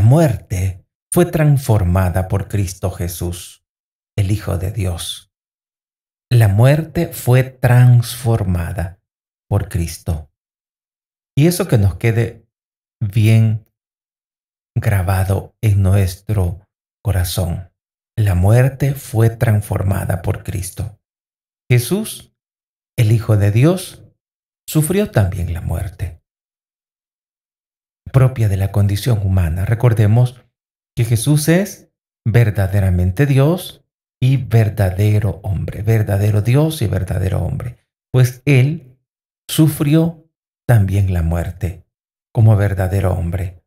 muerte fue transformada por Cristo Jesús, el Hijo de Dios. La muerte fue transformada por Cristo. Y eso que nos quede bien grabado en nuestro corazón. La muerte fue transformada por Cristo. Jesús, el Hijo de Dios, sufrió también la muerte propia de la condición humana. Recordemos que Jesús es verdaderamente Dios y verdadero hombre, verdadero Dios y verdadero hombre, pues Él sufrió también la muerte como verdadero hombre,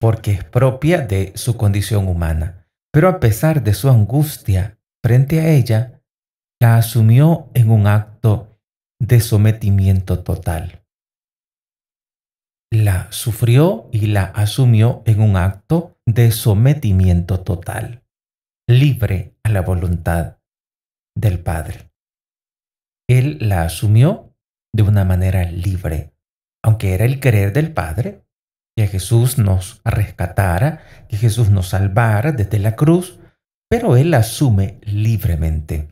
porque es propia de su condición humana, pero a pesar de su angustia frente a ella, la asumió en un acto de sometimiento total la sufrió y la asumió en un acto de sometimiento total, libre a la voluntad del Padre. Él la asumió de una manera libre, aunque era el querer del Padre que Jesús nos rescatara, que Jesús nos salvara desde la cruz, pero Él la asume libremente.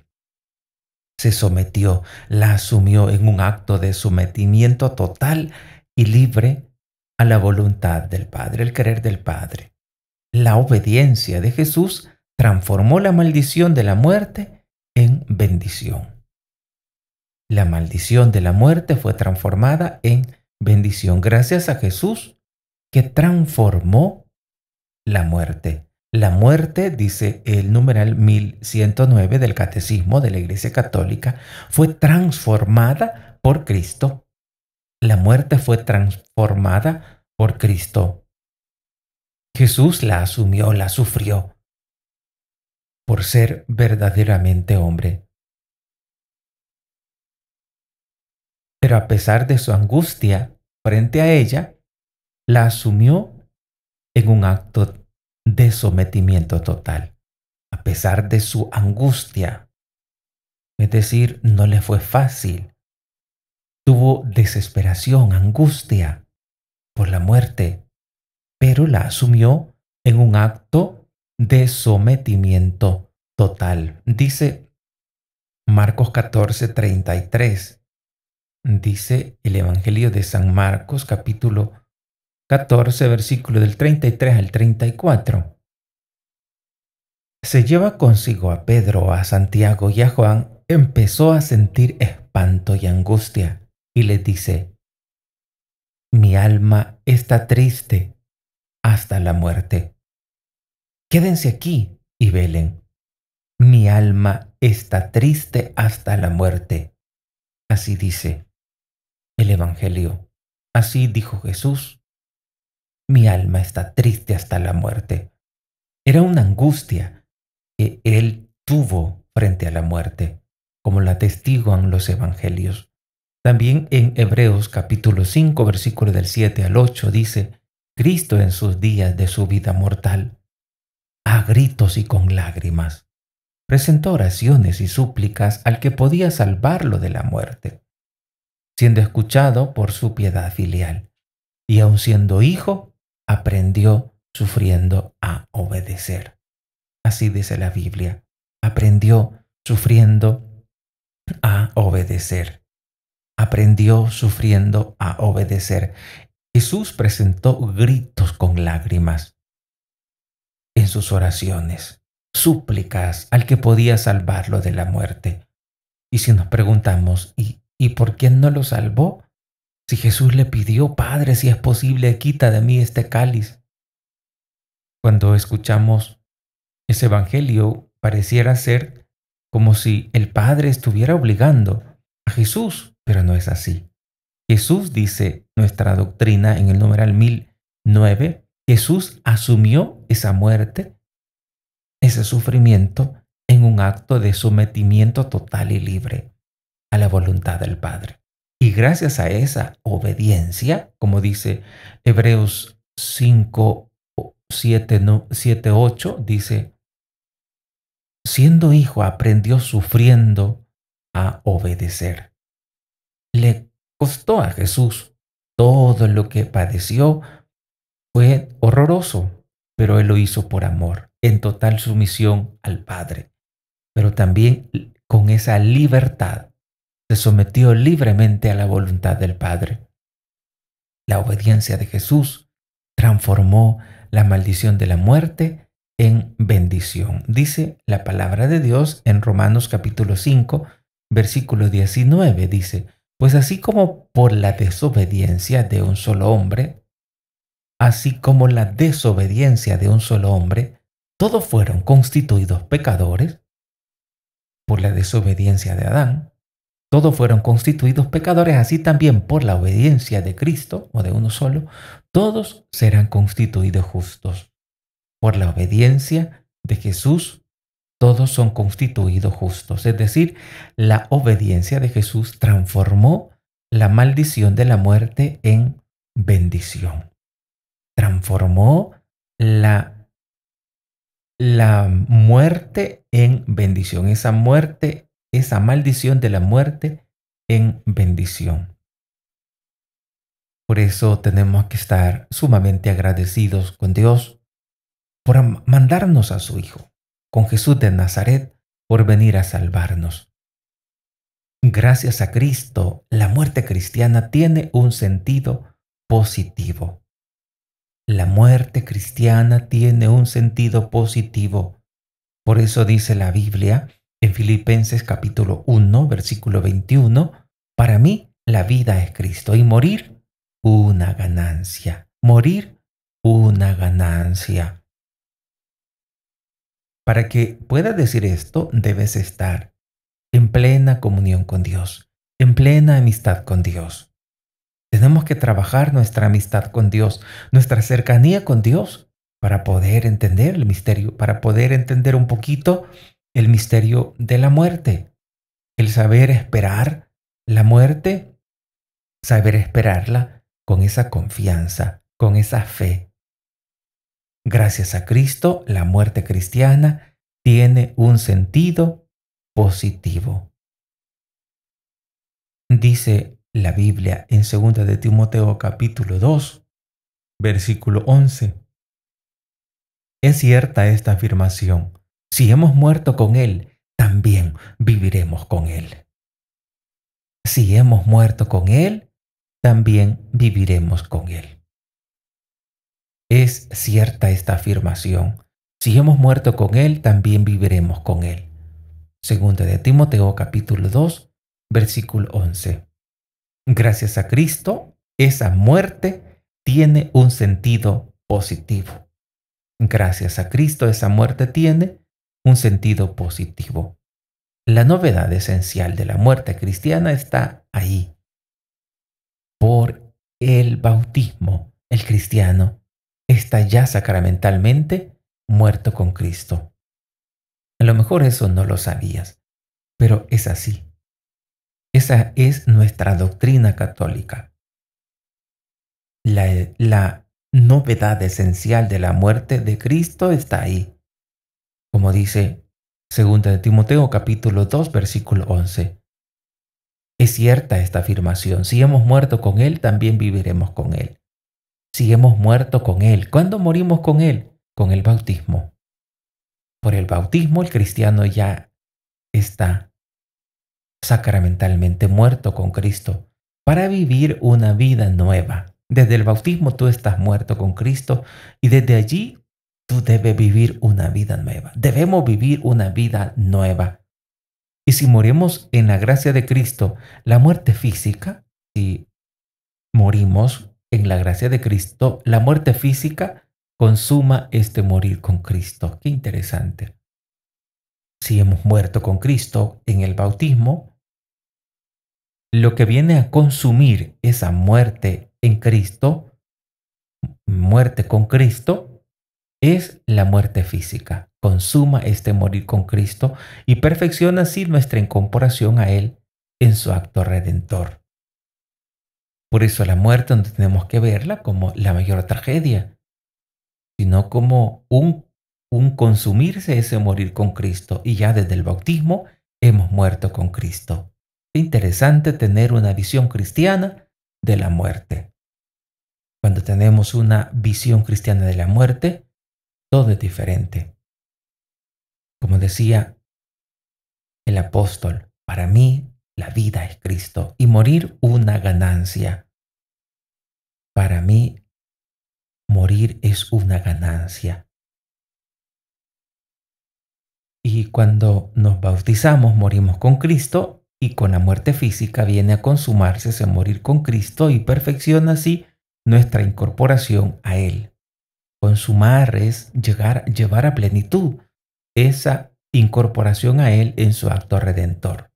Se sometió, la asumió en un acto de sometimiento total y libre a la voluntad del Padre, el querer del Padre. La obediencia de Jesús transformó la maldición de la muerte en bendición. La maldición de la muerte fue transformada en bendición gracias a Jesús que transformó la muerte. La muerte, dice el numeral 1109 del Catecismo de la Iglesia Católica, fue transformada por Cristo. La muerte fue transformada por Cristo. Jesús la asumió, la sufrió, por ser verdaderamente hombre. Pero a pesar de su angustia frente a ella, la asumió en un acto de sometimiento total, a pesar de su angustia. Es decir, no le fue fácil. Tuvo desesperación, angustia por la muerte, pero la asumió en un acto de sometimiento total. Dice Marcos 14, 33. Dice el Evangelio de San Marcos capítulo 14, versículo del 33 al 34. Se lleva consigo a Pedro, a Santiago y a Juan, empezó a sentir espanto y angustia y les dice, mi alma está triste hasta la muerte. Quédense aquí y velen. Mi alma está triste hasta la muerte. Así dice el Evangelio. Así dijo Jesús. Mi alma está triste hasta la muerte. Era una angustia que él tuvo frente a la muerte, como la testigoan los Evangelios. También en Hebreos capítulo 5, versículo del 7 al 8 dice, Cristo en sus días de su vida mortal, a gritos y con lágrimas, presentó oraciones y súplicas al que podía salvarlo de la muerte, siendo escuchado por su piedad filial, y aun siendo hijo, aprendió sufriendo a obedecer. Así dice la Biblia, aprendió sufriendo a obedecer aprendió sufriendo a obedecer. Jesús presentó gritos con lágrimas en sus oraciones, súplicas al que podía salvarlo de la muerte. Y si nos preguntamos, ¿y, por qué no lo salvó? Si Jesús le pidió, Padre, si es posible, quita de mí este cáliz. Cuando escuchamos ese Evangelio, pareciera ser como si el Padre estuviera obligando a Jesús pero no es así. Jesús dice nuestra doctrina en el numeral 1009, Jesús asumió esa muerte, ese sufrimiento, en un acto de sometimiento total y libre a la voluntad del Padre. Y gracias a esa obediencia, como dice Hebreos 5, 7, 7 8, dice, siendo hijo aprendió sufriendo a obedecer le costó a Jesús. Todo lo que padeció fue horroroso, pero Él lo hizo por amor, en total sumisión al Padre. Pero también con esa libertad se sometió libremente a la voluntad del Padre. La obediencia de Jesús transformó la maldición de la muerte en bendición. Dice la palabra de Dios en Romanos capítulo 5, versículo 19, dice, pues así como por la desobediencia de un solo hombre, así como la desobediencia de un solo hombre, todos fueron constituidos pecadores, por la desobediencia de Adán, todos fueron constituidos pecadores, así también por la obediencia de Cristo o de uno solo, todos serán constituidos justos. Por la obediencia de Jesús todos son constituidos justos. Es decir, la obediencia de Jesús transformó la maldición de la muerte en bendición. Transformó la, la muerte en bendición. Esa muerte, esa maldición de la muerte en bendición. Por eso tenemos que estar sumamente agradecidos con Dios por mandarnos a su Hijo con Jesús de Nazaret por venir a salvarnos. Gracias a Cristo, la muerte cristiana tiene un sentido positivo. La muerte cristiana tiene un sentido positivo. Por eso dice la Biblia en Filipenses capítulo 1, versículo 21, para mí la vida es Cristo y morir una ganancia. Morir una ganancia. Para que pueda decir esto, debes estar en plena comunión con Dios, en plena amistad con Dios. Tenemos que trabajar nuestra amistad con Dios, nuestra cercanía con Dios, para poder entender el misterio, para poder entender un poquito el misterio de la muerte. El saber esperar la muerte, saber esperarla con esa confianza, con esa fe, Gracias a Cristo, la muerte cristiana tiene un sentido positivo. Dice la Biblia en 2 de Timoteo capítulo 2, versículo 11. Es cierta esta afirmación. Si hemos muerto con Él, también viviremos con Él. Si hemos muerto con Él, también viviremos con Él. Es cierta esta afirmación. Si hemos muerto con Él, también viviremos con Él. Segunda de Timoteo capítulo 2, versículo 11. Gracias a Cristo, esa muerte tiene un sentido positivo. Gracias a Cristo, esa muerte tiene un sentido positivo. La novedad esencial de la muerte cristiana está ahí. Por el bautismo, el cristiano está ya sacramentalmente muerto con Cristo. A lo mejor eso no lo sabías, pero es así. Esa es nuestra doctrina católica. La, novedad esencial de la muerte de Cristo está ahí. Como dice 2 de Timoteo capítulo 2 versículo 11. Es cierta esta afirmación, si hemos muerto con Él, también viviremos con Él si hemos muerto con Él. ¿Cuándo morimos con Él? Con el bautismo. Por el bautismo el cristiano ya está sacramentalmente muerto con Cristo para vivir una vida nueva. Desde el bautismo tú estás muerto con Cristo y desde allí tú debes vivir una vida nueva. Debemos vivir una vida nueva. Y si morimos en la gracia de Cristo, la muerte física, si morimos en la gracia de Cristo, la muerte física consuma este morir con Cristo. Qué interesante. Si hemos muerto con Cristo en el bautismo, lo que viene a consumir esa muerte en Cristo, muerte con Cristo, es la muerte física. Consuma este morir con Cristo y perfecciona así nuestra incorporación a Él en su acto redentor. Por eso la muerte no tenemos que verla como la mayor tragedia, sino como un, un consumirse ese morir con Cristo. Y ya desde el bautismo hemos muerto con Cristo. Interesante tener una visión cristiana de la muerte. Cuando tenemos una visión cristiana de la muerte, todo es diferente. Como decía el apóstol, para mí la vida es Cristo y morir una ganancia. Para mí, morir es una ganancia. Y cuando nos bautizamos, morimos con Cristo y con la muerte física viene a consumarse ese morir con Cristo y perfecciona así nuestra incorporación a Él. Consumar es llegar, llevar a plenitud esa incorporación a Él en su acto redentor.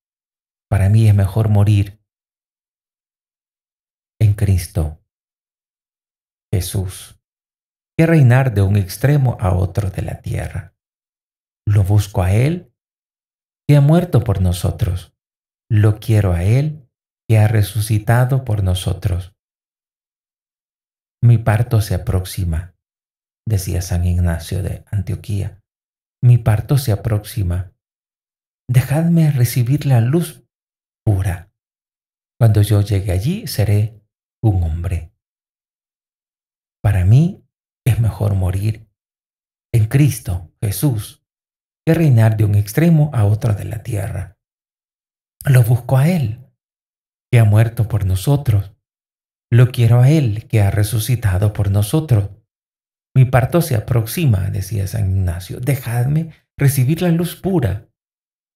Para mí es mejor morir en Cristo Jesús que reinar de un extremo a otro de la tierra. Lo busco a Él, que ha muerto por nosotros. Lo quiero a Él, que ha resucitado por nosotros. Mi parto se aproxima, decía San Ignacio de Antioquía. Mi parto se aproxima. Dejadme recibir la luz pura. Cuando yo llegue allí seré un hombre. Para mí es mejor morir en Cristo Jesús que reinar de un extremo a otro de la tierra. Lo busco a Él, que ha muerto por nosotros. Lo quiero a Él, que ha resucitado por nosotros. Mi parto se aproxima, decía San Ignacio. Dejadme recibir la luz pura.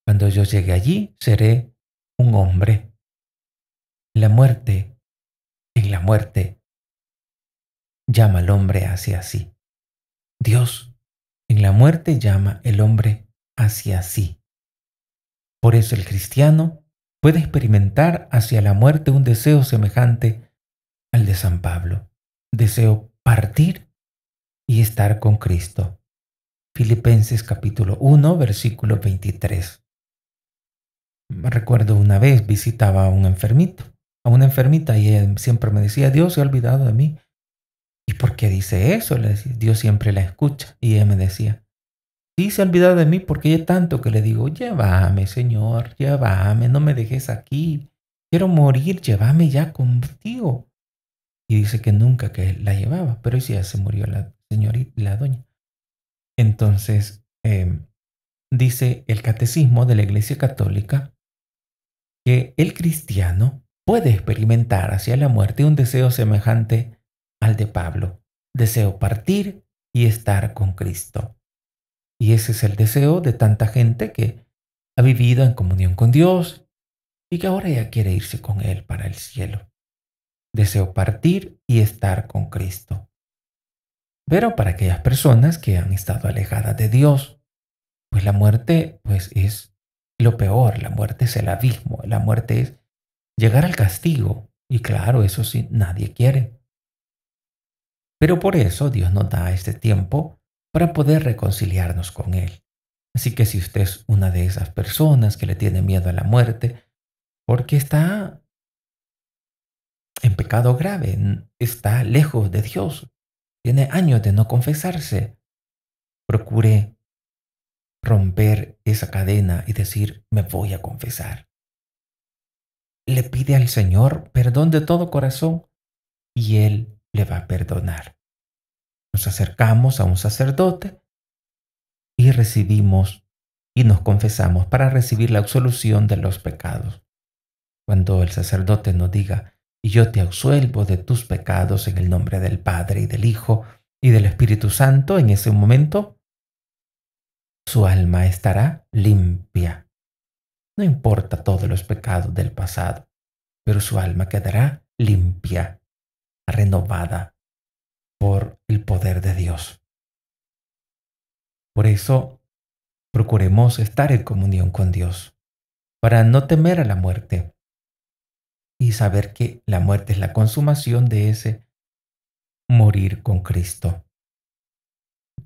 Cuando yo llegue allí, seré un hombre. La muerte en la muerte llama al hombre hacia sí. Dios en la muerte llama el hombre hacia sí. Por eso el cristiano puede experimentar hacia la muerte un deseo semejante al de San Pablo. Deseo partir y estar con Cristo. Filipenses capítulo 1, versículo 23. Mm. recuerdo una vez visitaba a un enfermito, a una enfermita y él siempre me decía, Dios se ha olvidado de mí. ¿Y por qué dice eso? Le decía, Dios siempre la escucha. Y ella me decía, sí se ha olvidado de mí porque yo tanto que le digo, llévame Señor, llévame, no me dejes aquí, quiero morir, llévame ya contigo. Y dice que nunca que la llevaba, pero sí ya se murió la señorita, la doña. Entonces, em, dice el catecismo de la Iglesia Católica el cristiano puede experimentar hacia la muerte un deseo semejante al de Pablo. Deseo partir y estar con Cristo. Y ese es el deseo de tanta gente que ha vivido en comunión con Dios y que ahora ya quiere irse con Él para el cielo. Deseo partir y estar con Cristo. Pero para aquellas personas que han estado alejadas de Dios, pues la muerte pues es lo peor, la muerte es el abismo, la muerte es llegar al castigo. Y claro, eso sí, nadie quiere. Pero por eso Dios nos da este tiempo para poder reconciliarnos con Él. Así que si usted es una de esas personas que le tiene miedo a la muerte, porque está en pecado grave, está lejos de Dios, tiene años de no confesarse, procure romper esa cadena y decir, me voy a confesar. Le pide al Señor perdón de todo corazón y Él le va a perdonar. Nos acercamos a un sacerdote y recibimos y nos confesamos para recibir la absolución de los pecados. Cuando el sacerdote nos diga, y yo te absuelvo de tus pecados en el nombre del Padre y del Hijo y del Espíritu Santo, en ese momento su alma estará limpia. No importa todos los pecados del pasado, pero su alma quedará limpia, renovada por el poder de Dios. Por eso, procuremos estar en comunión con Dios, para no temer a la muerte y saber que la muerte es la consumación de ese morir con Cristo,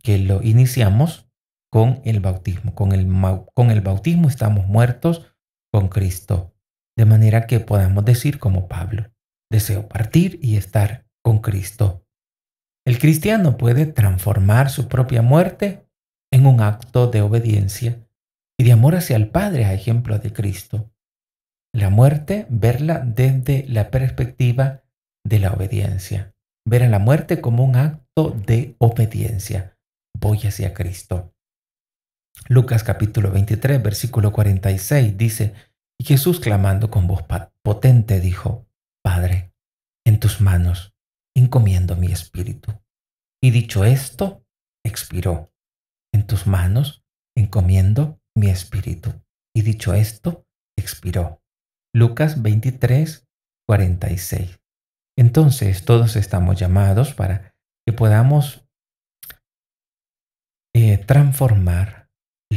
que lo iniciamos con el bautismo. Con el, bautismo estamos muertos con Cristo. De manera que podamos decir como Pablo, deseo partir y estar con Cristo. El cristiano puede transformar su propia muerte en un acto de obediencia y de amor hacia el Padre a ejemplo de Cristo. La muerte, verla desde la perspectiva de la obediencia. Ver a la muerte como un acto de obediencia. Voy hacia Cristo. Lucas capítulo 23, versículo 46 dice, y Jesús clamando con voz potente dijo, Padre, en tus manos encomiendo mi espíritu. Y dicho esto, expiró. En tus manos encomiendo mi espíritu. Y dicho esto, expiró. Lucas 23, 46. Entonces todos estamos llamados para que podamos eh, transformar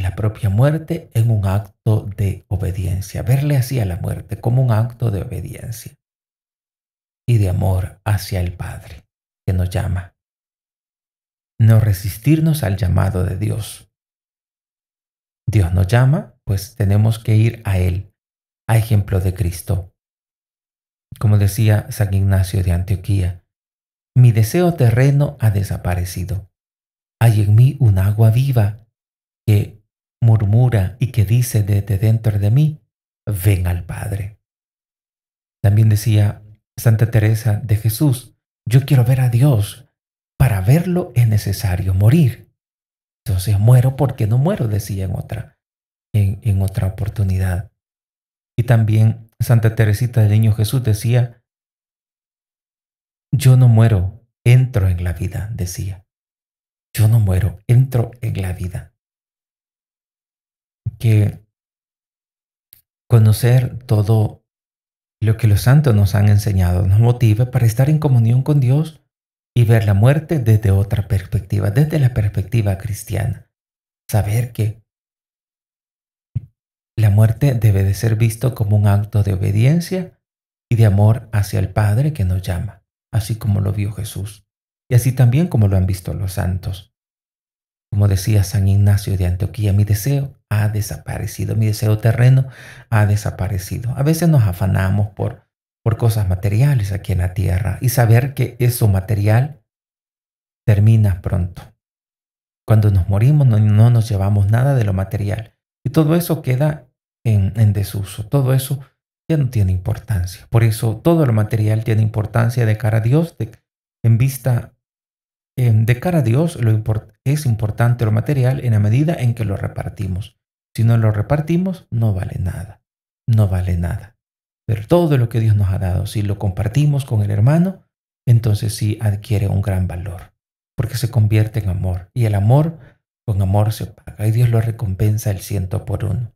la propia muerte en un acto de obediencia, verle así a la muerte como un acto de obediencia y de amor hacia el Padre que nos llama. No resistirnos al llamado de Dios. Dios nos llama, pues tenemos que ir a Él, a ejemplo de Cristo. Como decía San Ignacio de Antioquía, mi deseo terreno ha desaparecido. Hay en mí un agua viva que murmura y que dice desde dentro de mí, ven al Padre. También decía Santa Teresa de Jesús, yo quiero ver a Dios, para verlo es necesario morir. Entonces muero porque no muero, decía en otra, en, en otra oportunidad. Y también Santa Teresita del Niño Jesús decía, yo no muero, entro en la vida, decía. Yo no muero, entro en la vida que conocer todo lo que los santos nos han enseñado nos motiva para estar en comunión con Dios y ver la muerte desde otra perspectiva, desde la perspectiva cristiana. Saber que la muerte debe de ser visto como un acto de obediencia y de amor hacia el Padre que nos llama, así como lo vio Jesús, y así también como lo han visto los santos. Como decía San Ignacio de Antioquía, mi deseo ha desaparecido, mi deseo terreno ha desaparecido. A veces nos afanamos por, por cosas materiales aquí en la tierra y saber que eso material termina pronto. Cuando nos morimos no, nos llevamos nada de lo material y todo eso queda en, desuso, todo eso ya no tiene importancia. Por eso todo lo material tiene importancia de cara a Dios, de, en vista Em, de cara a Dios es importante lo material en la medida en que lo repartimos. Si no lo repartimos, no vale nada. No vale nada. Pero todo lo que Dios nos ha dado, si lo compartimos con el hermano, entonces sí adquiere un gran valor, porque se convierte en amor. Y el amor con amor se paga y Dios lo recompensa el ciento por uno.